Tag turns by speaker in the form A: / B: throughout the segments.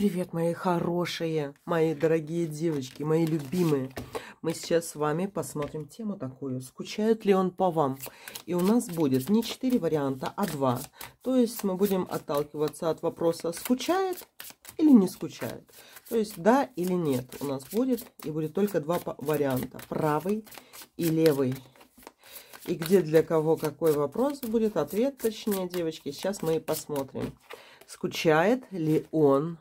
A: Привет, мои хорошие, мои дорогие девочки, мои любимые. Мы сейчас с вами посмотрим тему такую. Скучает ли он по вам? И у нас будет не 4 варианта, а 2. То есть мы будем отталкиваться от вопроса, скучает или не скучает. То есть да или нет у нас будет. И будет только два варианта. Правый и левый. И где для кого какой вопрос будет, ответ точнее, девочки, сейчас мы и посмотрим. Скучает ли он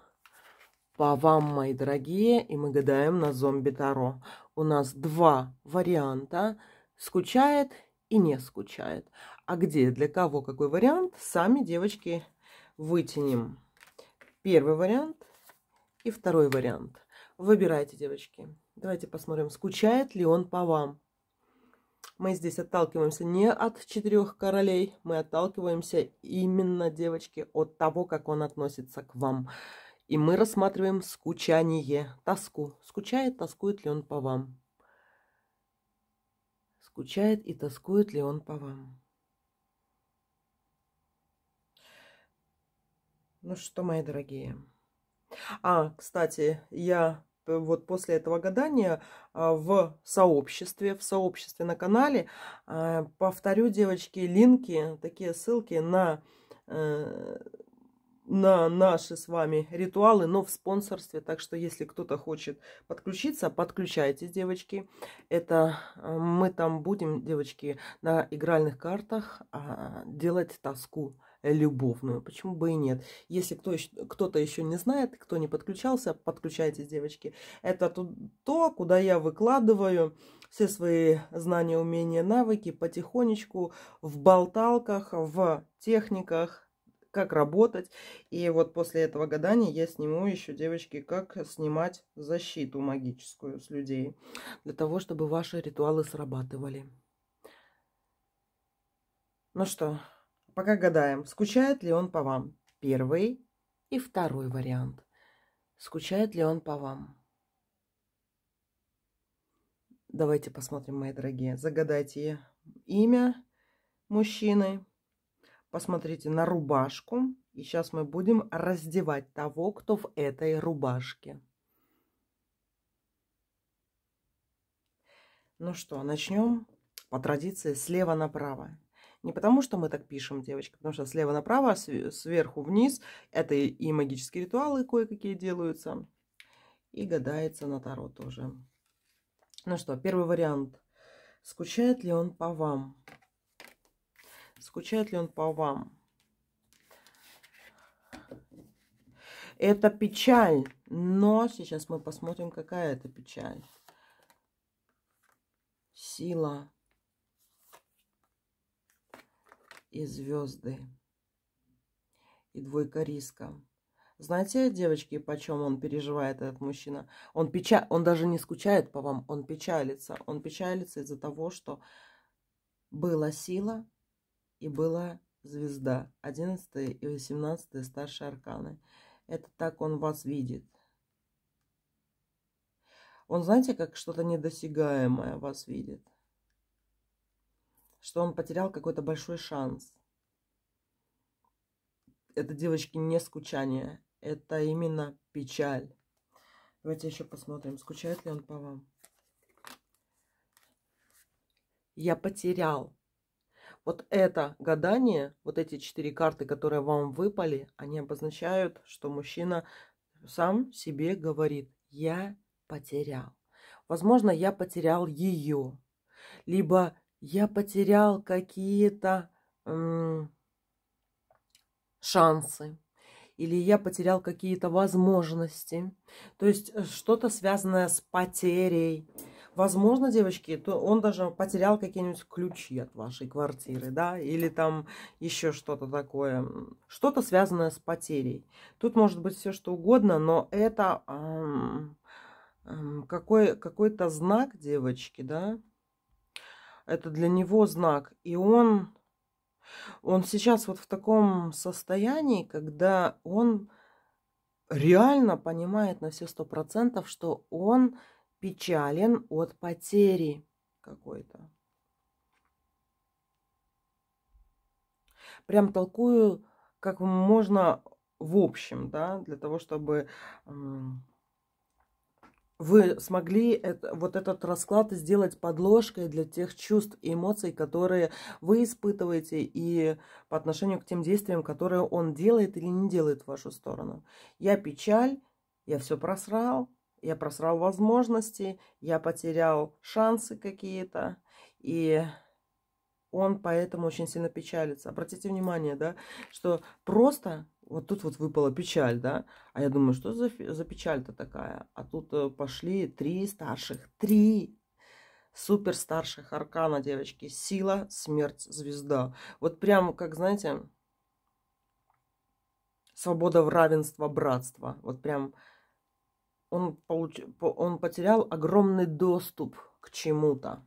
A: по вам, мои дорогие, и мы гадаем на зомби Таро. У нас два варианта. Скучает и не скучает. А где, для кого, какой вариант, сами девочки вытянем. Первый вариант и второй вариант. Выбирайте, девочки. Давайте посмотрим, скучает ли он по вам. Мы здесь отталкиваемся не от четырех королей, мы отталкиваемся именно, девочки, от того, как он относится к вам. И мы рассматриваем скучание, тоску. Скучает, тоскует ли он по вам? Скучает и тоскует ли он по вам? Ну что, мои дорогие. А, кстати, я э, вот после этого гадания а, в сообществе, в сообществе на канале. А, повторю, девочки, линки, такие ссылки на э, на наши с вами ритуалы, но в спонсорстве. Так что, если кто-то хочет подключиться, подключайтесь, девочки. Это э, мы там будем, девочки, на игральных картах а, делать тоску любовную. Почему бы и нет? Если кто, то еще не знает, кто не подключался, подключайтесь, девочки. Это то, куда я выкладываю все свои знания, умения, навыки потихонечку в болталках, в техниках, как работать. И вот после этого гадания я сниму еще, девочки, как снимать защиту магическую с людей. Для того, чтобы ваши ритуалы срабатывали. Ну что, пока гадаем, скучает ли он по вам? Первый и второй вариант. Скучает ли он по вам? Давайте посмотрим, мои дорогие. Загадайте имя мужчины, Посмотрите на рубашку. И сейчас мы будем раздевать того, кто в этой рубашке. Ну что, начнем по традиции слева направо. Не потому, что мы так пишем, девочка, потому что слева направо, сверху вниз, это и магические ритуалы кое-какие делаются, и гадается на Таро тоже. Ну что, первый вариант. Скучает ли он по вам? Скучает ли он по вам? Это печаль, но сейчас мы посмотрим, какая это печаль. Сила и звезды, и двойка риска. Знаете, девочки, почем он переживает, этот мужчина? Он, печа... он даже не скучает по вам, он печалится. Он печалится из-за того, что была сила, и была звезда, 11 и 18 старшие арканы. Это так он вас видит. Он, знаете, как что-то недосягаемое вас видит. Что он потерял какой-то большой шанс. Это, девочки, не скучание. Это именно печаль. Давайте еще посмотрим, скучает ли он по вам. Я потерял вот это гадание, вот эти четыре карты, которые вам выпали, они обозначают, что мужчина сам себе говорит, я потерял. Возможно, я потерял ее. Либо я потерял какие-то шансы. Или я потерял какие-то возможности. То есть э, что-то связанное с потерей возможно, девочки, то он даже потерял какие-нибудь ключи от вашей квартиры, да, или там еще что-то такое, что-то связанное с потерей. Тут может быть все что угодно, но это эм, эм, какой, какой-то знак, девочки, да, это для него знак, и он, он сейчас вот в таком состоянии, когда он реально понимает на все сто процентов, что он печален от потери какой-то. Прям толкую как можно в общем, да, для того, чтобы вы смогли это, вот этот расклад сделать подложкой для тех чувств и эмоций, которые вы испытываете, и по отношению к тем действиям, которые он делает или не делает в вашу сторону. Я печаль, я все просрал, я просрал возможности, я потерял шансы какие-то, и он поэтому очень сильно печалится. Обратите внимание, да, что просто вот тут вот выпала печаль, да, а я думаю, что за, за печаль-то такая? А тут э, пошли три старших, три супер старших аркана, девочки, сила, смерть, звезда. Вот прям, как, знаете, свобода в равенство, братство. Вот прям он, получ... он потерял огромный доступ к чему-то.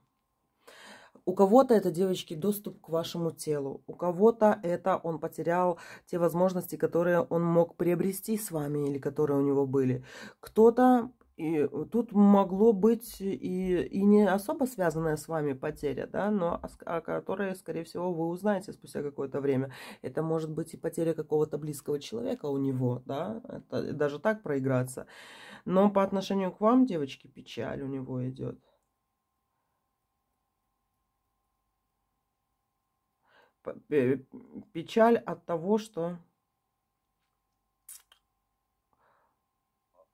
A: У кого-то это, девочки, доступ к вашему телу. У кого-то это он потерял те возможности, которые он мог приобрести с вами или которые у него были. Кто-то и тут могло быть и, и не особо связанная с вами потеря, да, но о, о которой, скорее всего, вы узнаете спустя какое-то время. Это может быть и потеря какого-то близкого человека у него, да, это, даже так проиграться. Но по отношению к вам, девочки, печаль у него идет. Э, печаль от того, что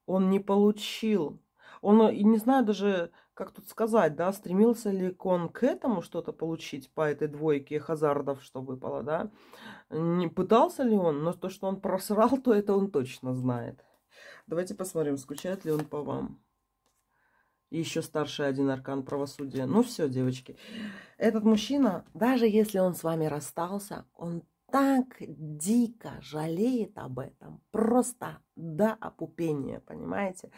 A: он не получил. Он, э, и не знаю даже, как тут сказать, да, стремился ли он к этому что-то получить по этой двойке хазардов, что выпало, да. Не пытался ли он, но то, что он просрал, то это он точно знает. Давайте посмотрим, скучает ли он по вам. еще старший один аркан правосудия. Ну все, девочки. Этот мужчина, даже если он с вами расстался, он так дико жалеет об этом, просто до опупения, понимаете?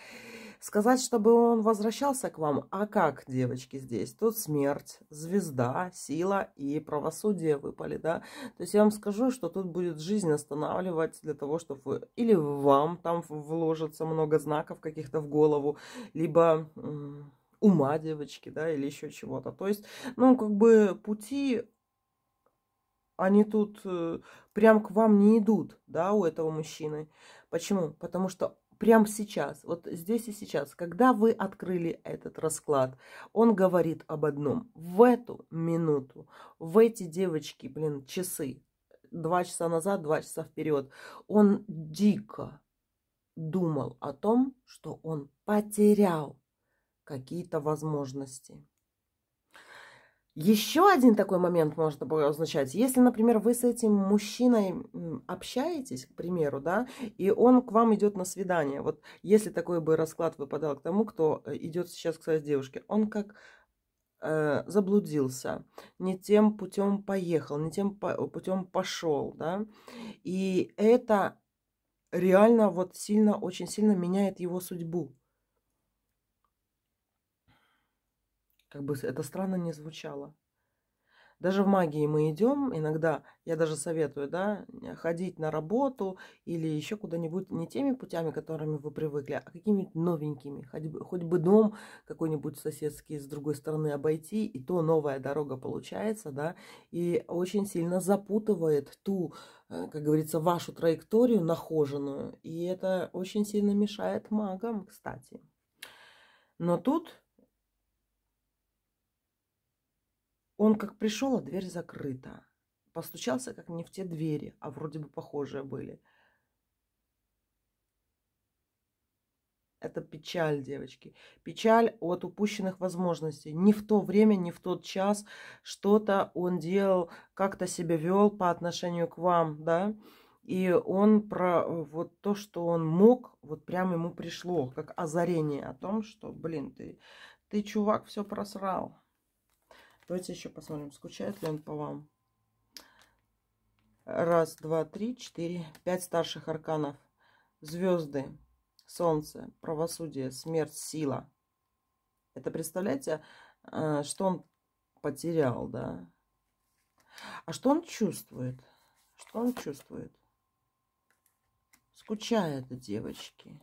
A: Сказать, чтобы он возвращался к вам, а как, девочки, здесь? Тут смерть, звезда, сила и правосудие выпали, да? То есть я вам скажу, что тут будет жизнь останавливать для того, чтобы вы... Или вам там вложится много знаков каких-то в голову, либо ума девочки, да, или еще чего-то. То есть, ну, как бы пути они тут э, прям к вам не идут, да, у этого мужчины. Почему? Потому что прямо сейчас, вот здесь и сейчас, когда вы открыли этот расклад, он говорит об одном. В эту минуту, в эти девочки, блин, часы, два часа назад, два часа вперед, он дико думал о том, что он потерял какие-то возможности. Еще один такой момент может означать, если, например, вы с этим мужчиной общаетесь, к примеру, да, и он к вам идет на свидание. Вот если такой бы расклад выпадал к тому, кто э, идет сейчас к своей девушке, он как э, заблудился, не тем путем поехал, не тем э, путем пошел, да, и это реально вот сильно, очень сильно меняет его судьбу. Как бы это странно не звучало. Даже в магии мы идем, иногда, я даже советую, да, ходить на работу или еще куда-нибудь не теми путями, которыми вы привыкли, а какими-нибудь новенькими. Хоть бы, хоть бы дом какой-нибудь соседский с другой стороны обойти, и то новая дорога получается, да, и очень сильно запутывает ту, э, как говорится, вашу траекторию нахоженную. И это очень сильно мешает магам, кстати. Но тут Он как пришел, а дверь закрыта. Постучался как не в те двери, а вроде бы похожие были. Это печаль, девочки. Печаль от упущенных возможностей. Не в то время, не в тот час что-то он делал, как-то себя вел по отношению к вам, да. И он про э, вот то, что он мог, вот прям ему пришло, как озарение о том, что, блин, ты, ты чувак, все просрал. Давайте еще посмотрим, скучает ли он по вам. Раз, два, три, четыре, пять старших арканов. Звезды, солнце, правосудие, смерть, сила. Это представляете, а, что он потерял, да? А что он чувствует? Что он чувствует? Скучает девочки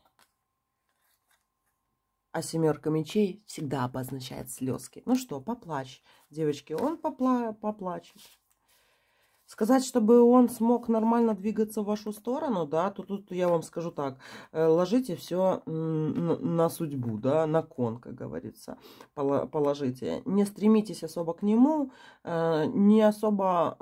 A: а семерка мечей всегда обозначает слезки. Ну что, поплачь, девочки, он попла поплачет. Сказать, чтобы он смог нормально двигаться в вашу сторону, да, то тут я вам скажу так, э, ложите все на судьбу, да, на кон, как говорится, положите. Не стремитесь особо к нему, э, не особо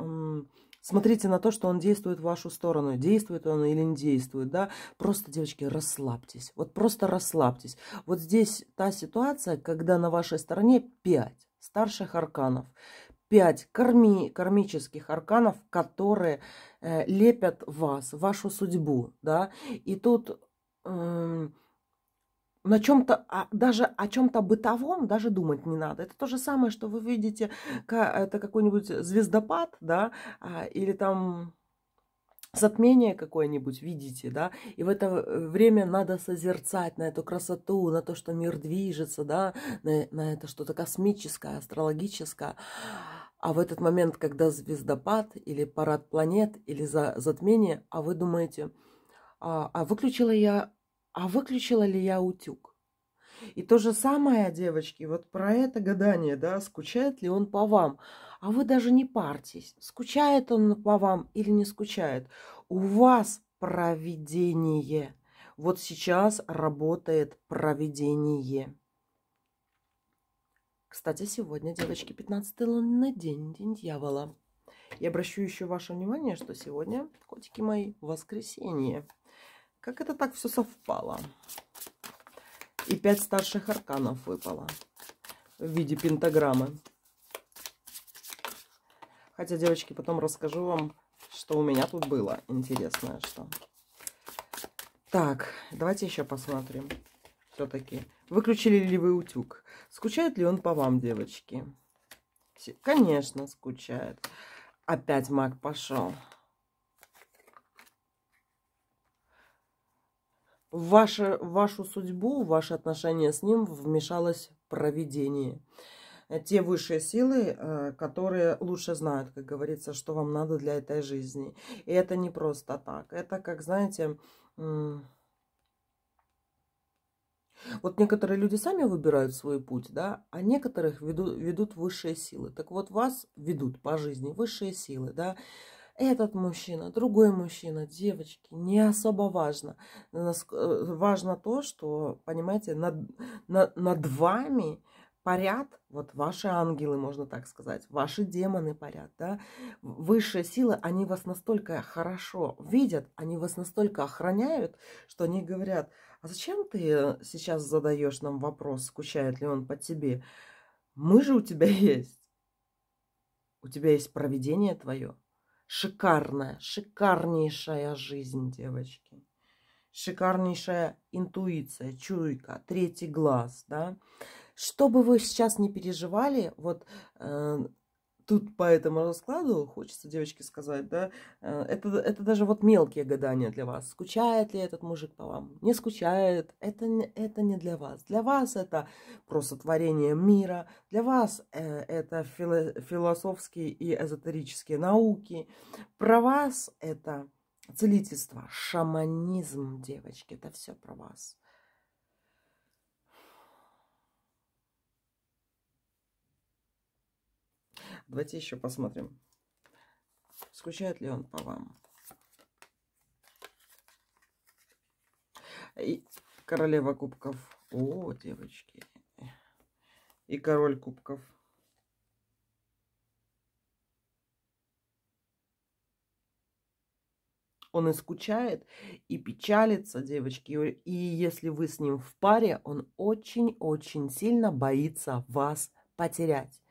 A: Смотрите на то, что он действует в вашу сторону. Действует он или не действует, да? Просто, девочки, расслабьтесь. Вот просто расслабьтесь. Вот здесь та ситуация, когда на вашей стороне 5 старших арканов. 5 карми кармических арканов, которые э, лепят вас, вашу судьбу, да? И тут... Э, на чем-то, а даже о чем-то бытовом даже думать не надо. Это то же самое, что вы видите, э, это какой-нибудь звездопад, да, а, или там затмение какое-нибудь видите, да, и в это э, время надо созерцать на эту красоту, на то, что мир движется, да, на, на это что-то космическое, астрологическое. А в этот момент, когда звездопад или парад планет или за, затмение, а вы думаете, а, а выключила я а выключила ли я утюг? И то же самое, девочки, вот про это гадание, да, скучает ли он по вам. А вы даже не парьтесь, скучает он по вам или не скучает. У вас проведение. Вот сейчас работает проведение. Кстати, сегодня, девочки, 15 лунный день, день дьявола. Я обращу еще ваше внимание, что сегодня, котики мои, воскресенье. Как это так все совпало? И пять старших арканов выпало в виде пентаграммы. Хотя, девочки, потом расскажу вам, что у меня тут было интересное что. Так, давайте еще посмотрим. Все-таки. Выключили ли вы утюг? Скучает ли он по вам, девочки? Конечно, скучает. Опять маг пошел. ваше, вашу судьбу, в ваши отношения с ним вмешалось провидение. Э, те высшие силы, э, которые лучше знают, как говорится, что вам надо для этой жизни. И это не просто так. Это, как знаете, вот некоторые люди сами выбирают свой путь, да, а некоторых ведут, ведут высшие силы. Так вот, вас ведут по жизни высшие силы, да этот мужчина, другой мужчина, девочки, не особо важно. Э, важно то, что, понимаете, над, над, над вами парят, вот ваши ангелы, можно так сказать, ваши демоны парят, да, высшие силы, они вас настолько хорошо видят, они вас настолько охраняют, что они говорят, а зачем ты сейчас задаешь нам вопрос, скучает ли он по тебе? Мы же у тебя есть. У тебя есть проведение твое, шикарная, шикарнейшая жизнь, девочки. Шикарнейшая интуиция, чуйка, третий глаз, да. Что бы вы сейчас не переживали, вот э, тут по этому раскладу хочется девочке сказать, да, э, это, это даже вот мелкие гадания для вас. Скучает ли этот мужик по вам? Не скучает. Это, это не для вас. Для вас это просто творение мира. Для вас э, это фило, философские и эзотерические науки. Про вас это целительство, шаманизм, девочки. Это все про вас. Давайте еще посмотрим, скучает ли он по вам. И королева кубков. О, девочки. И король кубков. он и скучает, и печалится, девочки. И если вы с ним в паре, он очень-очень сильно боится вас потерять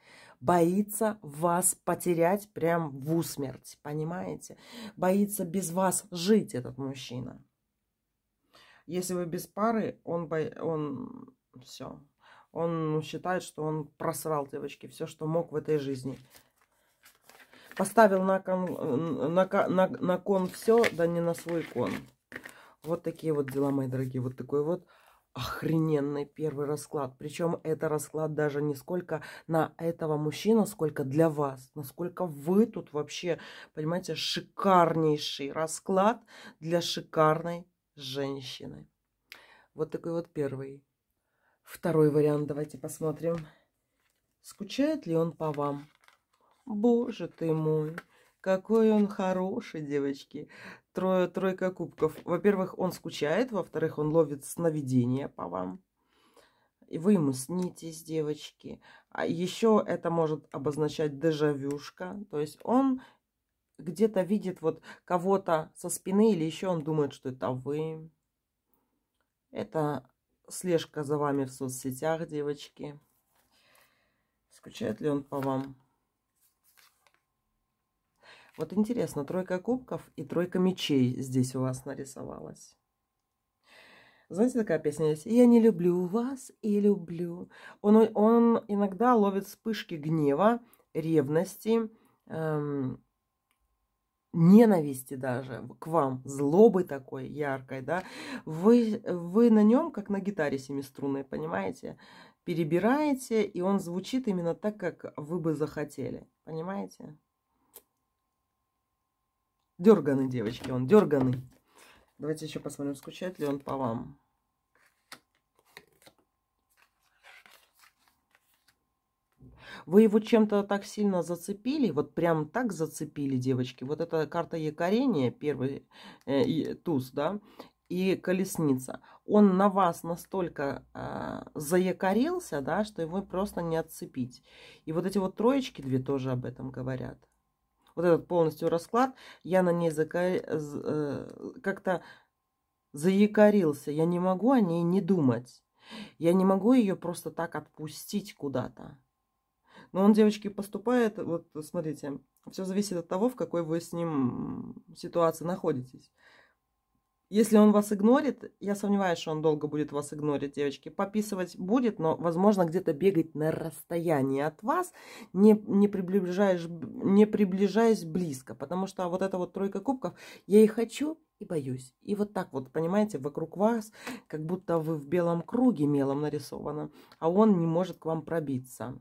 A: боится вас потерять прям в усмерть, понимаете? Боится без вас жить этот мужчина. Если вы без пары, он, бо... он все. Он считает, что он просрал, девочки, все, что мог в этой жизни. Поставил на кон, на, на, на кон все, да не на свой кон. Вот такие вот дела, мои дорогие. Вот такой вот охрененный первый расклад. Причем это расклад даже не сколько на этого мужчину, сколько для вас. Насколько вы тут вообще, понимаете, шикарнейший расклад для шикарной женщины. Вот такой вот первый. Второй вариант давайте посмотрим. Скучает ли он по вам? Боже ты мой. Какой он хороший, девочки. Трое, тройка кубков. Во-первых, он скучает. Во-вторых, он ловит сновидения по вам. И вы ему снитесь, девочки. А еще это может обозначать дежавюшка. То есть он где-то видит вот кого-то со спины или еще он думает, что это вы. Это слежка за вами в соцсетях, девочки. Скучает ли он по вам? Вот интересно, тройка кубков и тройка мечей здесь у вас нарисовалась. Знаете, такая песня есть? «Я не люблю вас и люблю». Он, он иногда ловит вспышки гнева, ревности, эм, ненависти даже к вам, злобы такой яркой, да, вы, вы на нем, как на гитаре семиструнной, понимаете, перебираете, и он звучит именно так, как вы бы захотели, понимаете? Дерганы, девочки, он дерганы. Давайте еще посмотрим, скучает ли он по вам. Вы его чем-то так сильно зацепили, вот прям так зацепили, девочки. Вот эта карта якорения, первый э, туз, да, и колесница. Он на вас настолько э, заякорился, да, что его просто не отцепить. И вот эти вот троечки две тоже об этом говорят вот этот полностью расклад, я на ней зака... Э, как-то заякорился. Я не могу о ней не думать. Я не могу ее просто так отпустить куда-то. Но он, девочки, поступает, вот смотрите, все зависит от того, в какой вы с ним ситуации находитесь. Если он вас игнорит, я сомневаюсь, что он долго будет вас игнорить, девочки. Пописывать будет, но, возможно, где-то бегать на расстоянии от вас, не, не, приближаясь, не приближаясь близко. Потому что вот эта вот тройка кубков, я и хочу, и боюсь. И вот так вот, понимаете, вокруг вас, как будто вы в белом круге мелом нарисовано, а он не может к вам пробиться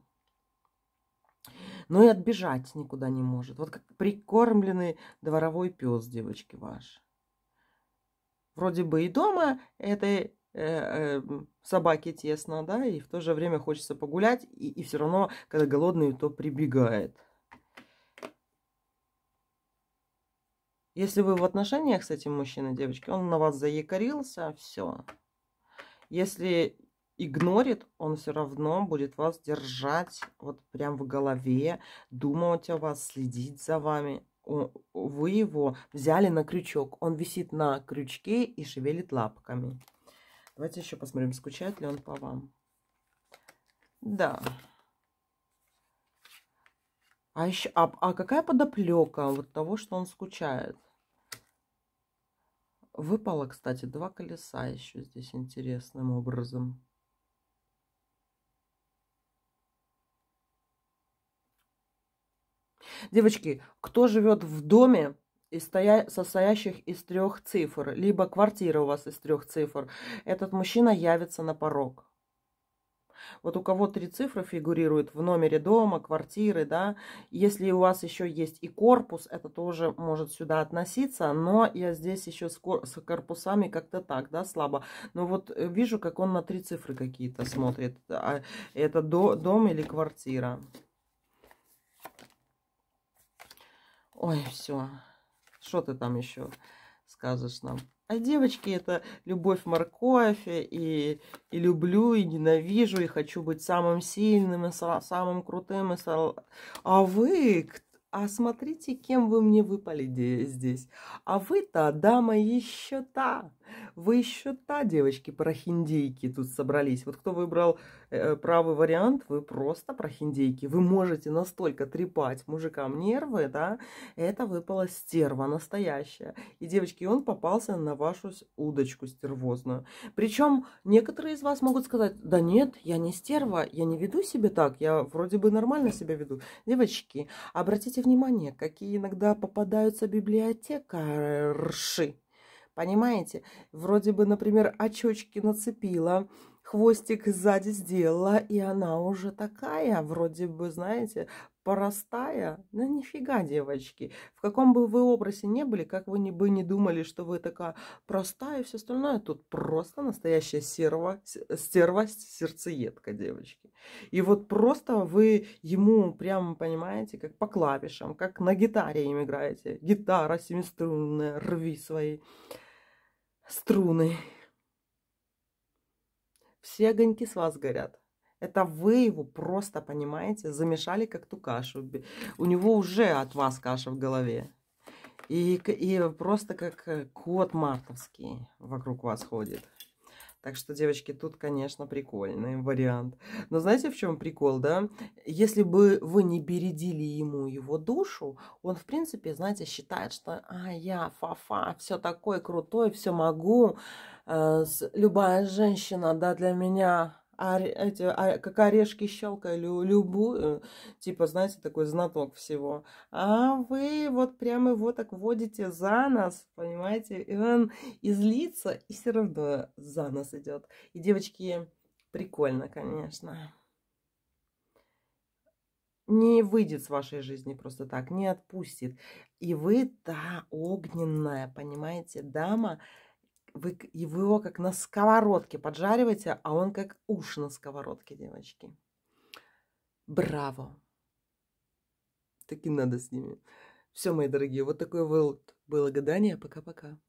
A: но ну и отбежать никуда не может. Вот как прикормленный дворовой пес, девочки, ваш вроде бы и дома этой э, э, эм, собаке тесно, да, и в то же время хочется погулять, и, и все равно, когда голодный, то прибегает. Если вы в отношениях с этим мужчиной, девочки, он на вас заякорился, все. Если игнорит, он все равно будет вас держать вот прям в голове, думать о вас, следить за вами вы его взяли на крючок. Он висит на крючке и шевелит лапками. Давайте еще посмотрим, скучает ли он по вам. Да. А, еще, а, а какая подоплека вот того, что он скучает? Выпало, кстати, два колеса еще здесь интересным образом. Девочки, кто живет в доме, состоящих из трех цифр, либо квартира у вас из трех цифр, этот мужчина явится на порог. Вот у кого три цифры фигурируют в номере дома, квартиры, да, если у вас еще есть и корпус, это тоже может сюда относиться, но я здесь еще с, корпусами как-то так, да, слабо. Но вот э, вижу, как он на три цифры какие-то смотрит, а, это дом или квартира. Ой, все. Что ты там еще скажешь нам? А девочки это любовь морковь, и, и люблю, и ненавижу, и хочу быть самым сильным, и самым крутым. И сал... А вы, а смотрите, кем вы мне выпали здесь. А вы-то дама еще та. Вы еще та, девочки, прохиндейки тут собрались. Вот кто выбрал э, правый вариант, вы просто прохиндейки. Вы можете настолько трепать мужикам нервы, да? Это выпала стерва настоящая. И, девочки, он попался на вашу удочку стервозную. Причем некоторые из вас могут сказать, да нет, я не стерва, я не веду себя так, я вроде бы нормально себя веду. Девочки, обратите внимание, какие иногда попадаются библиотекарши. Понимаете? Вроде бы, например, очечки нацепила, хвостик сзади сделала, и она уже такая, вроде бы, знаете, простая, ну нифига, девочки. В каком бы вы образе не были, как вы бы не думали, что вы такая простая и все остальное, тут просто настоящая серва, стервость, сердцеедка, девочки. И вот просто вы ему прямо, понимаете, как по клавишам, как на гитаре им играете. Гитара семиструнная, рви свои струны. Все огоньки с вас горят. Это вы его просто, понимаете, замешали как ту кашу. У него уже от вас каша в голове. И, и просто как э, кот мартовский вокруг вас ходит. Так что, девочки, тут, конечно, прикольный вариант. Но знаете, в чем прикол, да? Если бы вы не бередили ему его душу, он, в принципе, знаете, считает, что «А, я фафа, -фа, все такое крутое, все могу, э, любая женщина, да, для меня а, эти, а, как орешки щелкаю, лю, любую, типа, знаете, такой знаток всего. А вы вот прямо его так водите за нас, понимаете, и он излится, и все равно за нас идет. И, девочки, прикольно, конечно. Не выйдет с вашей жизни просто так, не отпустит. И вы та огненная, понимаете, дама, вы его как на сковородке поджариваете, а он как уш на сковородке, девочки. Браво! Таки надо с ними. Все, мои дорогие, вот такое было гадание. Пока-пока.